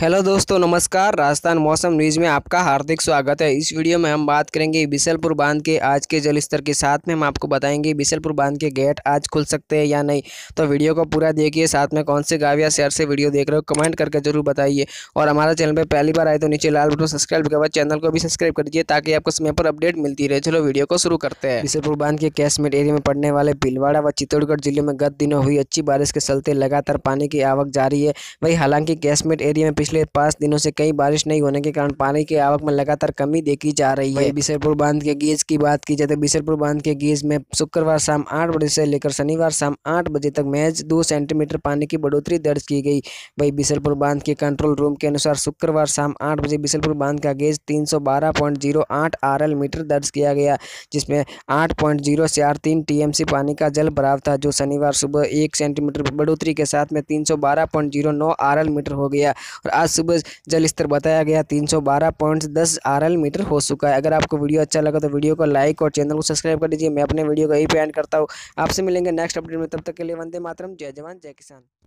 hello दोस्तों नमस्कार राजस्थान मौसम न्यूज़ में आपका हार्दिक स्वागत है इस वीडियो में हम बात करेंगे बिसलपुर बांध के आज के जल स्तर के साथ में हम आपको बताएंगे बिसलपुर बांध के गेट आज खुल सकते हैं या नहीं तो वीडियो को पूरा देखिए साथ में कौन से गाँव या शहर से वीडियो देख रहे हो कमेंट करके जरूर बताइए और हमारा चैनल पर पहली बार आए तो नीचे लाल बटन सब्सक्राइब के बाद चैनल को भी सब्सक्राइब कर दीजिए ताकि आपको समय पर अपडेट मिलती रहे चलो वीडियो को शुरू करते हैं बिसलपुर बांध के कैशमेट एरिया में पड़ने वाले भिलवाड़ा व चित्तौड़गढ़ जिले में गत दिनों हुई अच्छी बारिश के चलते लगातार पानी की आवक जारी है वही हालांकि कैशमेट एरिया में पिछले पाँच दिनों से कई बारिश नहीं होने के कारण पानी की आवक में लगातार कमी देखी जा रही है बिशरपुर बांध के गेज की बात की जाए तो बिशरपुर बांध के गेज में शुक्रवार शाम आठ बजे से लेकर शनिवार शाम आठ बजे तक महज दो सेंटीमीटर पानी की बढ़ोतरी दर्ज की गई वही बिशरपुर बांध के कंट्रोल रूम के अनुसार शुक्रवार शाम आठ बजे बिशरपुर बांध का गेज तीन सौ मीटर दर्ज किया गया जिसमें आठ पॉइंट जीरो चार तीन टी एम सी पानी का जल भराव था जो शनिवार सुबह एक सेंटीमीटर बढ़ोतरी के साथ में तीन सौ बारह पॉइंट जीरो नौ आर एल मीटर हो गया और आज सुबह जल स्तर बताया गया तीन सौ बारह पॉइंट दस आर एल मीटर हो चुका है अगर आपको वीडियो अच्छा लगा तो वीडियो को लाइक और चैनल को सब्सक्राइब कर दीजिए मैं अपने वीडियो को यही पे एंड करता हूँ आपसे मिलेंगे नेक्स्ट अपडेट में तब तक के लिए वंदे मातरम जय जवान जय किसान